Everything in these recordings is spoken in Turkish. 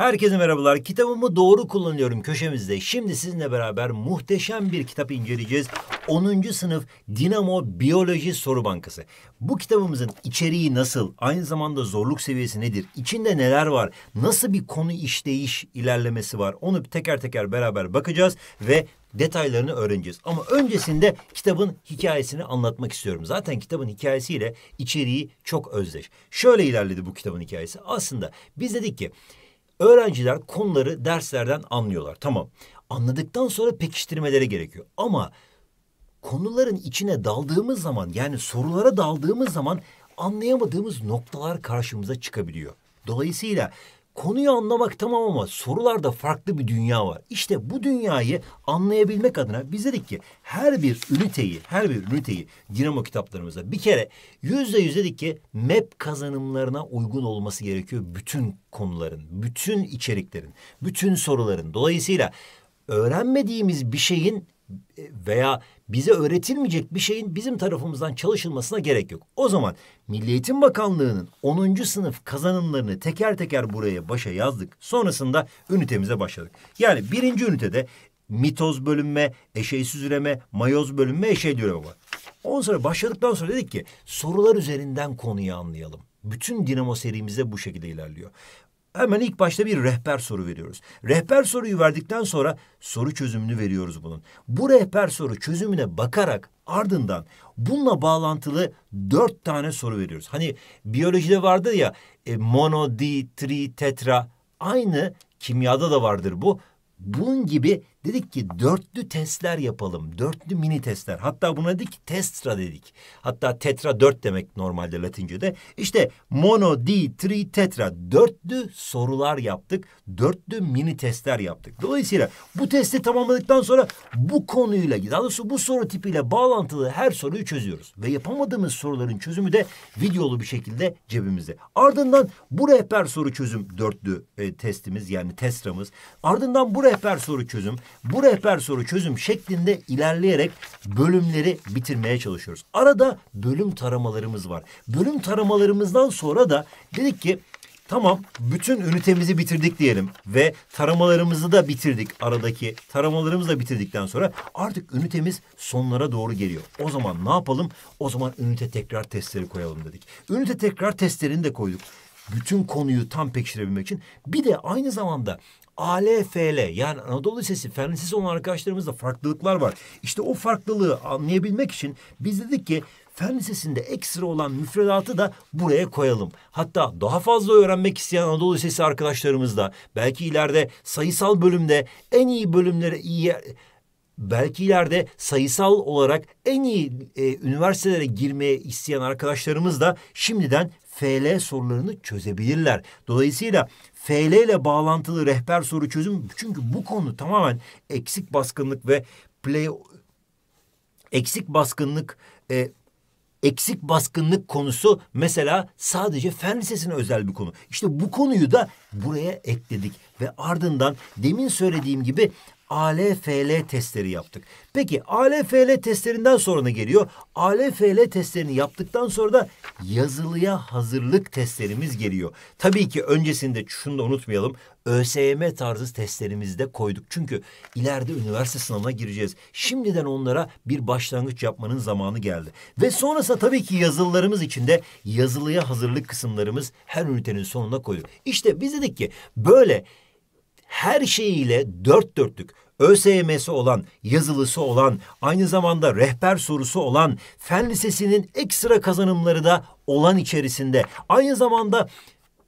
Herkese merhabalar. Kitabımı doğru kullanıyorum köşemizde. Şimdi sizinle beraber muhteşem bir kitap inceleyeceğiz. 10. sınıf Dinamo Biyoloji Soru Bankası. Bu kitabımızın içeriği nasıl, aynı zamanda zorluk seviyesi nedir, İçinde neler var, nasıl bir konu işleyiş ilerlemesi var onu teker teker beraber bakacağız ve detaylarını öğreneceğiz. Ama öncesinde kitabın hikayesini anlatmak istiyorum. Zaten kitabın hikayesiyle içeriği çok özdeş. Şöyle ilerledi bu kitabın hikayesi. Aslında biz dedik ki Öğrenciler konuları derslerden anlıyorlar. Tamam. Anladıktan sonra pekiştirmeleri gerekiyor. Ama konuların içine daldığımız zaman yani sorulara daldığımız zaman anlayamadığımız noktalar karşımıza çıkabiliyor. Dolayısıyla Konuyu anlamak tamam ama sorularda farklı bir dünya var. İşte bu dünyayı anlayabilmek adına biz dedik ki her bir üniteyi, her bir üniteyi dinamo kitaplarımızda bir kere yüzde yüz dedik ki map kazanımlarına uygun olması gerekiyor. Bütün konuların, bütün içeriklerin, bütün soruların. Dolayısıyla öğrenmediğimiz bir şeyin veya bize öğretilmeyecek bir şeyin bizim tarafımızdan çalışılmasına gerek yok. O zaman Milli Eğitim Bakanlığı'nın 10. sınıf kazanımlarını teker teker buraya başa yazdık. Sonrasında ünitemize başladık. Yani birinci ünitede mitoz bölünme, eşey süzüleme, mayoz bölünme, eşey düreme var. Ondan sonra başladıktan sonra dedik ki sorular üzerinden konuyu anlayalım. Bütün Dinamo serimize bu şekilde ilerliyor hemen ilk başta bir rehber soru veriyoruz. Rehber soruyu verdikten sonra soru çözümünü veriyoruz bunun. Bu rehber soru çözümüne bakarak ardından bununla bağlantılı dört tane soru veriyoruz. Hani biyolojide vardı ya e, mono, di, tri, tetra aynı kimyada da vardır bu. Bunun gibi Dedik ki dörtlü testler yapalım. Dörtlü mini testler. Hatta buna dedik ki testra dedik. Hatta tetra dört demek normalde Latince'de. İşte mono, di, tri, tetra. Dörtlü sorular yaptık. Dörtlü mini testler yaptık. Dolayısıyla bu testi tamamladıktan sonra bu konuyla daha doğrusu bu soru tipiyle bağlantılı her soruyu çözüyoruz. Ve yapamadığımız soruların çözümü de videolu bir şekilde cebimizde. Ardından bu rehber soru çözüm dörtlü e, testimiz yani testramız. Ardından bu rehber soru çözüm bu rehber soru çözüm şeklinde ilerleyerek bölümleri bitirmeye çalışıyoruz. Arada bölüm taramalarımız var. Bölüm taramalarımızdan sonra da dedik ki Tamam bütün ünitemizi bitirdik diyelim ve taramalarımızı da bitirdik aradaki taramalarımızı da bitirdikten sonra artık ünitemiz sonlara doğru geliyor. O zaman ne yapalım? O zaman ünite tekrar testleri koyalım dedik. Ünite tekrar testlerini de koyduk bütün konuyu tam pekiştirebilmek için. Bir de aynı zamanda ALFL yani Anadolu Lisesi, Fen Lisesi olan arkadaşlarımızda farklılıklar var. İşte o farklılığı anlayabilmek için biz dedik ki Fen Lisesi'nde ekstra olan müfredatı da buraya koyalım. Hatta daha fazla öğrenmek isteyen Anadolu Lisesi arkadaşlarımız da belki ileride sayısal bölümde en iyi bölümlere iyi belki ileride sayısal olarak en iyi e, üniversitelere girmeye isteyen arkadaşlarımız da şimdiden FL sorularını çözebilirler. Dolayısıyla FL ile bağlantılı rehber soru çözüm çünkü bu konu tamamen eksik baskınlık ve play eksik baskınlık e, eksik baskınlık konusu mesela sadece fen lisesine özel bir konu. İşte bu konuyu da buraya ekledik ve ardından demin söylediğim gibi ALFL testleri yaptık. Peki ALFL testlerinden sonra ne geliyor? ALFL testlerini yaptıktan sonra da yazılıya hazırlık testlerimiz geliyor. Tabii ki öncesinde şunu da unutmayalım. ÖSYM tarzı testlerimizi de koyduk. Çünkü ileride üniversite sınavına gireceğiz. Şimdiden onlara bir başlangıç yapmanın zamanı geldi. Ve sonrasında tabii ki yazılılarımız içinde yazılıya hazırlık kısımlarımız her ünitenin sonuna koyduk. İşte biz dedik ki böyle her şeyiyle dört dörtlük ÖSYM'si olan, yazılısı olan, aynı zamanda rehber sorusu olan, fen lisesinin ekstra kazanımları da olan içerisinde. Aynı zamanda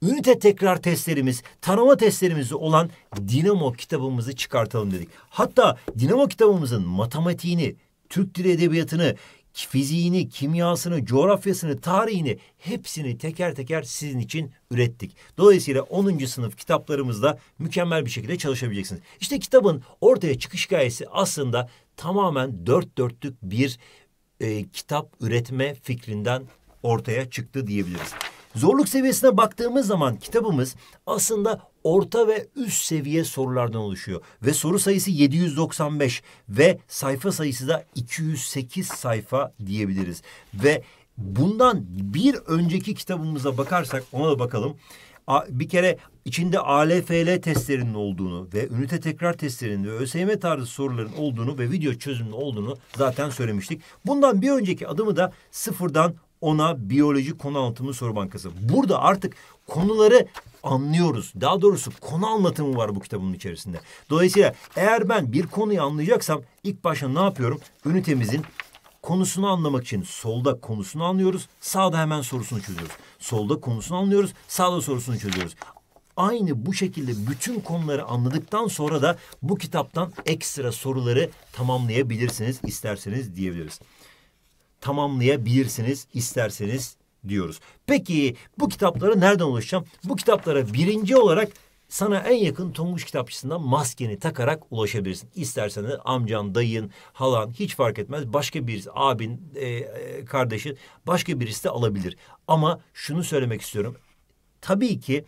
ünite tekrar testlerimiz, tanıma testlerimizi olan Dinamo kitabımızı çıkartalım dedik. Hatta Dinamo kitabımızın matematiğini, Türk Dili Edebiyatı'nı, fiziğini, kimyasını, coğrafyasını, tarihini hepsini teker teker sizin için ürettik. Dolayısıyla 10. sınıf kitaplarımızda mükemmel bir şekilde çalışabileceksiniz. İşte kitabın ortaya çıkış gayesi aslında tamamen dört dörtlük bir e, kitap üretme fikrinden ortaya çıktı diyebiliriz. Zorluk seviyesine baktığımız zaman kitabımız aslında orta ve üst seviye sorulardan oluşuyor. Ve soru sayısı 795 ve sayfa sayısı da 208 sayfa diyebiliriz. Ve bundan bir önceki kitabımıza bakarsak ona da bakalım. Bir kere içinde ALFL testlerinin olduğunu ve ünite tekrar testlerinin ve ÖSYM tarzı soruların olduğunu ve video çözümünün olduğunu zaten söylemiştik. Bundan bir önceki adımı da sıfırdan ona biyoloji konu anlatımı soru bankası. Burada artık konuları anlıyoruz. Daha doğrusu konu anlatımı var bu kitabın içerisinde. Dolayısıyla eğer ben bir konuyu anlayacaksam ilk başta ne yapıyorum? Ünitemizin konusunu anlamak için solda konusunu anlıyoruz, sağda hemen sorusunu çözüyoruz. Solda konusunu anlıyoruz, sağda sorusunu çözüyoruz. Aynı bu şekilde bütün konuları anladıktan sonra da bu kitaptan ekstra soruları tamamlayabilirsiniz isterseniz diyebiliriz tamamlayabilirsiniz isterseniz diyoruz. Peki bu kitaplara nereden ulaşacağım? Bu kitaplara birinci olarak sana en yakın Tonguç kitapçısından maskeni takarak ulaşabilirsin. İstersen de amcan, dayın, halan hiç fark etmez. Başka birisi, abin, e, e, kardeşin başka birisi de alabilir. Ama şunu söylemek istiyorum. Tabii ki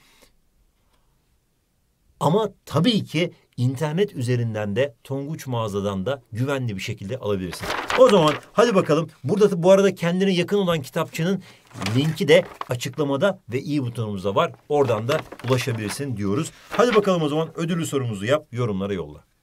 ama tabii ki internet üzerinden de Tonguç mağazadan da güvenli bir şekilde alabilirsiniz. O zaman hadi bakalım. Burada da bu arada kendine yakın olan kitapçının linki de açıklamada ve i butonumuzda var. Oradan da ulaşabilirsin diyoruz. Hadi bakalım o zaman ödüllü sorumuzu yap, yorumlara yolla.